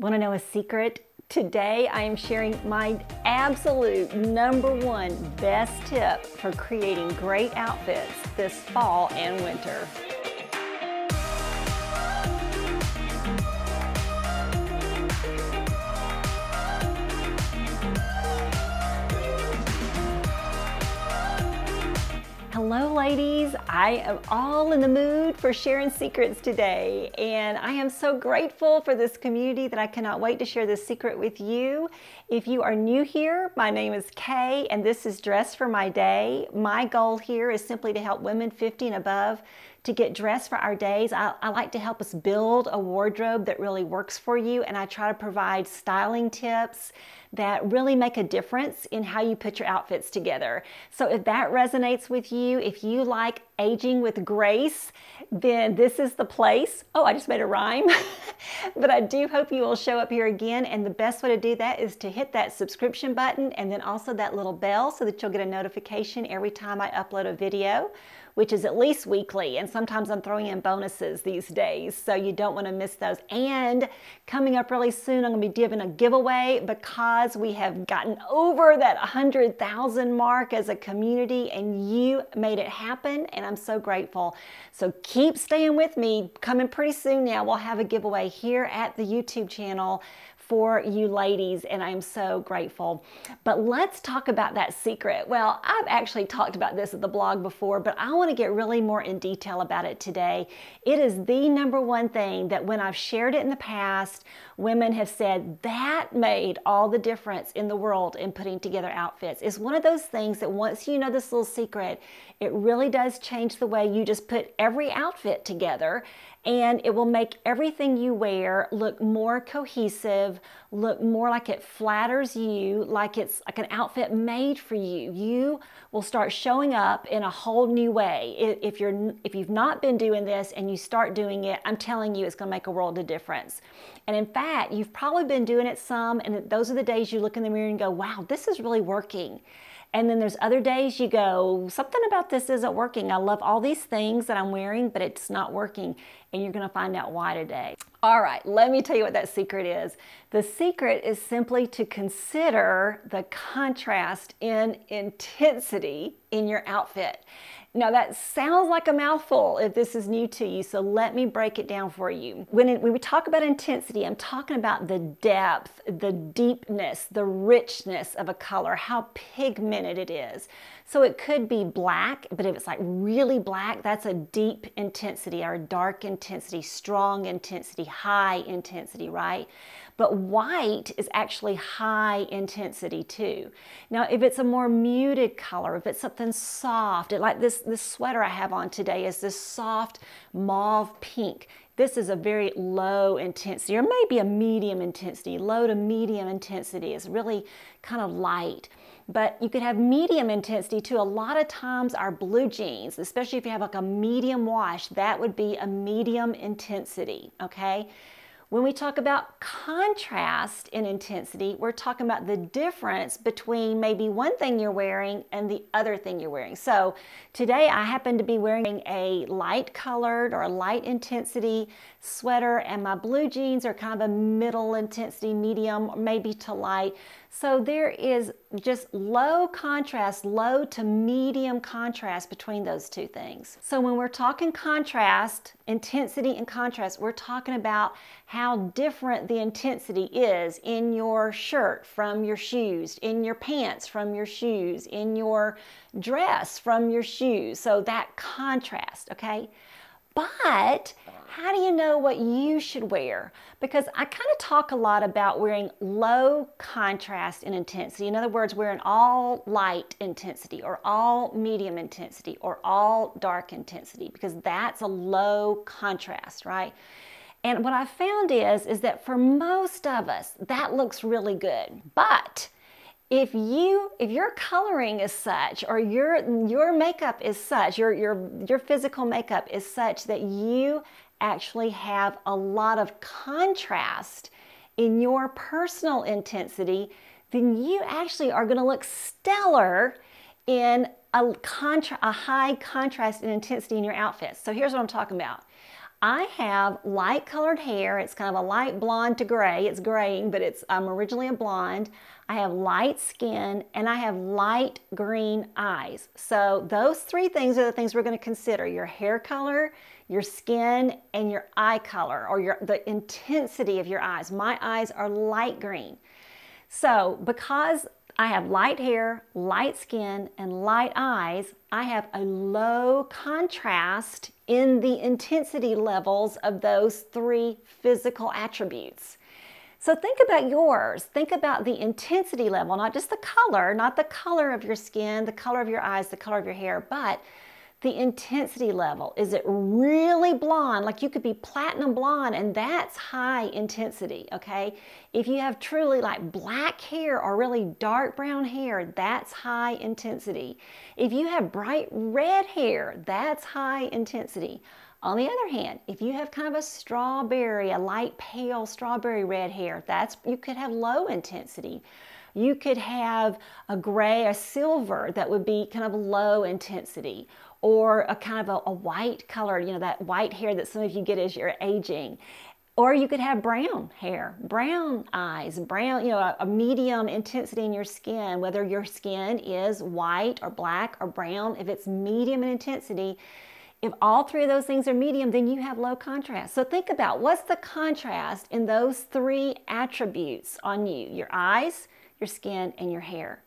Want to know a secret? Today I am sharing my absolute number one best tip for creating great outfits this fall and winter. Hello, ladies. I am all in the mood for sharing secrets today, and I am so grateful for this community that I cannot wait to share this secret with you. If you are new here, my name is Kay, and this is Dress for My Day. My goal here is simply to help women 50 and above to get dressed for our days. I, I like to help us build a wardrobe that really works for you, and I try to provide styling tips that really make a difference in how you put your outfits together. So if that resonates with you, if you like Aging with Grace, then this is the place. Oh, I just made a rhyme. but I do hope you will show up here again. And the best way to do that is to hit that subscription button and then also that little bell so that you'll get a notification every time I upload a video, which is at least weekly. And sometimes I'm throwing in bonuses these days. So you don't want to miss those. And coming up really soon, I'm going to be giving a giveaway because we have gotten over that 100,000 mark as a community and you made it happen. And I'm so grateful. So keep staying with me. Coming pretty soon now, we'll have a giveaway here at the YouTube channel for you ladies, and I am so grateful. But let's talk about that secret. Well, I've actually talked about this at the blog before, but I want to get really more in detail about it today. It is the number one thing that when I've shared it in the past, women have said that made all the difference in the world in putting together outfits. It's one of those things that once you know this little secret, it really does change the way you just put every outfit together and it will make everything you wear look more cohesive, look more like it flatters you, like it's like an outfit made for you. You will start showing up in a whole new way. If you're if you've not been doing this and you start doing it, I'm telling you it's going to make a world of difference. And in fact, you've probably been doing it some and those are the days you look in the mirror and go, "Wow, this is really working." And then there's other days you go, something about this isn't working. I love all these things that I'm wearing, but it's not working. And you're gonna find out why today. All right, let me tell you what that secret is. The secret is simply to consider the contrast in intensity in your outfit. Now that sounds like a mouthful if this is new to you, so let me break it down for you. When, it, when we talk about intensity, I'm talking about the depth, the deepness, the richness of a color, how pigmented it is. So it could be black, but if it's like really black, that's a deep intensity or dark intensity, strong intensity, high intensity, right? But white is actually high intensity too. Now, if it's a more muted color, if it's something soft, like this, this sweater I have on today is this soft mauve pink. This is a very low intensity, or maybe a medium intensity. Low to medium intensity is really kind of light but you could have medium intensity too. A lot of times our blue jeans, especially if you have like a medium wash, that would be a medium intensity, okay? When we talk about contrast in intensity, we're talking about the difference between maybe one thing you're wearing and the other thing you're wearing. So today I happen to be wearing a light colored or light intensity sweater and my blue jeans are kind of a middle intensity medium, maybe to light. So there is just low contrast, low to medium contrast between those two things. So when we're talking contrast, intensity and contrast, we're talking about how different the intensity is in your shirt from your shoes, in your pants from your shoes, in your dress from your shoes. So that contrast, okay? But how do you know what you should wear? Because I kind of talk a lot about wearing low contrast in intensity. In other words, wearing all light intensity or all medium intensity or all dark intensity because that's a low contrast, right? And what I found is, is that for most of us, that looks really good. But if you if your coloring is such or your your makeup is such your your your physical makeup is such that you actually have a lot of contrast in your personal intensity then you actually are going to look stellar in a, contra- a high contrast and intensity in your outfits. So here's what I'm talking about. I have light colored hair. It's kind of a light blonde to gray. It's graying, but it's I'm originally a blonde. I have light skin, and I have light green eyes. So those three things are the things we're gonna consider, your hair color, your skin, and your eye color, or your, the intensity of your eyes. My eyes are light green. So because I have light hair, light skin, and light eyes, I have a low contrast in the intensity levels of those three physical attributes. So think about yours. Think about the intensity level, not just the color, not the color of your skin, the color of your eyes, the color of your hair, but the intensity level. Is it really blonde? Like you could be platinum blonde and that's high intensity, okay? If you have truly like black hair or really dark brown hair, that's high intensity. If you have bright red hair, that's high intensity. On the other hand, if you have kind of a strawberry, a light pale strawberry red hair, that's you could have low intensity. You could have a gray, a silver that would be kind of low intensity or a kind of a, a white color, you know, that white hair that some of you get as you're aging. Or you could have brown hair, brown eyes, brown, you know, a, a, medium intensity in your skin, whether your skin is white or black or brown, if it's medium in intensity, if all three of those things are medium, then you have low contrast. So think about what's the contrast in those three attributes on you, your eyes, your skin, and your hair.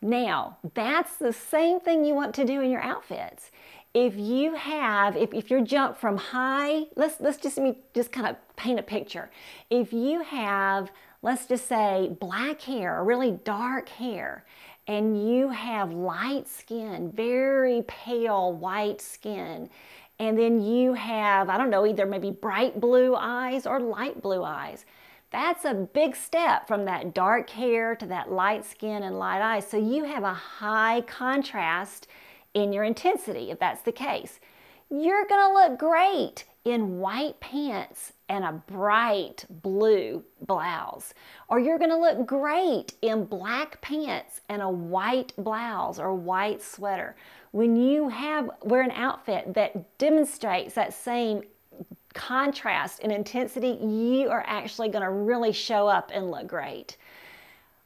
Now, that's the same thing you want to do in your outfits. If you have, if, if you're jumped from high, let's, let's just, me just kind of paint a picture. If you have, let's just say black hair, really dark hair, and you have light skin, very pale white skin, and then you have, I don't know, either maybe bright blue eyes or light blue eyes. That's a big step from that dark hair to that light skin and light eyes. So you have a high contrast in your intensity if that's the case. You're gonna look great in white pants and a bright blue blouse. Or you're gonna look great in black pants and a white blouse or white sweater. When you have wear an outfit that demonstrates that same contrast and intensity, you are actually gonna really show up and look great.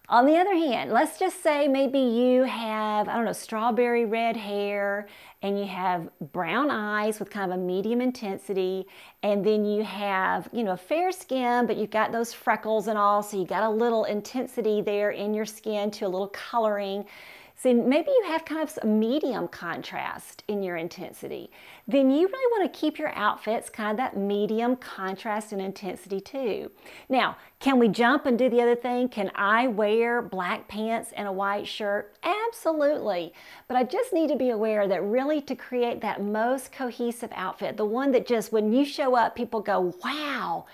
On the other hand, let's just say maybe you have, I don't know, strawberry red hair and you have brown eyes with kind of a medium intensity, and then you have, you know, a fair skin, but you've got those freckles and all, so you got a little intensity there in your skin to a little coloring. So maybe you have kind of some medium contrast in your intensity. Then you really want to keep your outfits kind of that medium contrast and intensity too. Now, can we jump and do the other thing? Can I wear black pants and a white shirt? Absolutely. But I just need to be aware that really to create that most cohesive outfit, the one that just when you show up, people go, wow,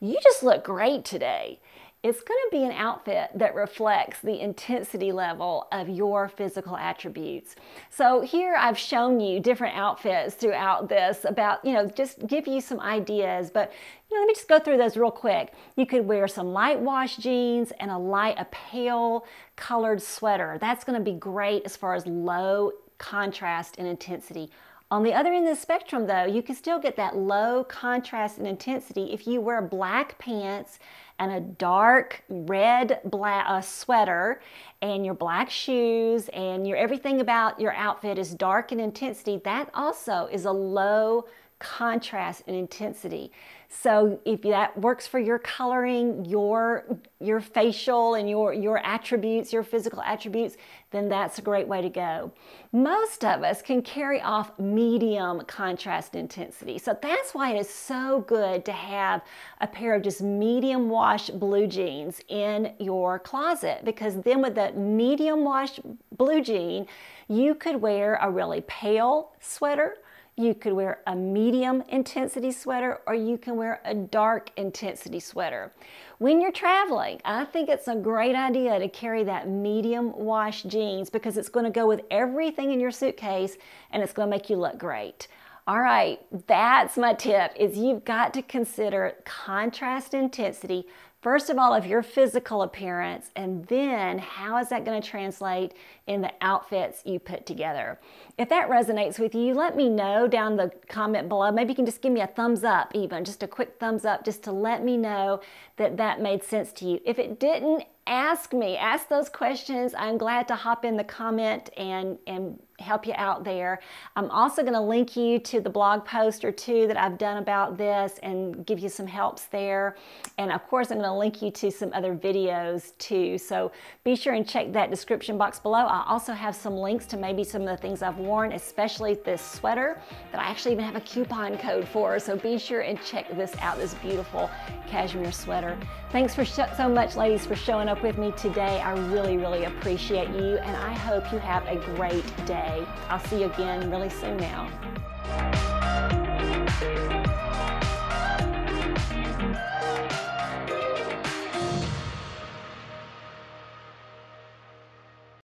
you just look great today it's going to be an outfit that reflects the intensity level of your physical attributes. So here I've shown you different outfits throughout this about, you know, just give you some ideas, but you know, let me just go through those real quick. You could wear some light wash jeans and a light, a pale colored sweater. That's going to be great as far as low contrast and intensity. On the other end of the spectrum though, you can still get that low contrast and intensity if you wear black pants and a dark red black uh, sweater and your black shoes and your everything about your outfit is dark in intensity, that also is a low contrast and intensity. So if that works for your coloring, your your facial and your your attributes, your physical attributes, then that's a great way to go. Most of us can carry off medium contrast intensity. So that's why it is so good to have a pair of just medium wash blue jeans in your closet because then with the medium wash blue jean, you could wear a really pale sweater you could wear a medium intensity sweater or you can wear a dark intensity sweater. When you're traveling, I think it's a great idea to carry that medium wash jeans because it's going to go with everything in your suitcase and it's going to make you look great. All right, that's my tip is you've got to consider contrast intensity First of all, of your physical appearance, and then how is that going to translate in the outfits you put together? If that resonates with you, let me know down the comment below. Maybe you can just give me a thumbs up, even just a quick thumbs up, just to let me know that that made sense to you. If it didn't, ask me, ask those questions. I'm glad to hop in the comment and and help you out there. I'm also going to link you to the blog post or two that I've done about this and give you some helps there. And of course, I'm going to link you to some other videos too. So be sure and check that description box below. I also have some links to maybe some of the things I've worn, especially this sweater that I actually even have a coupon code for. So be sure and check this out, this beautiful cashmere sweater. Thanks for so much, ladies, for showing up with me today. I really, really appreciate you, and I hope you have a great day day. I'll see you again really soon now.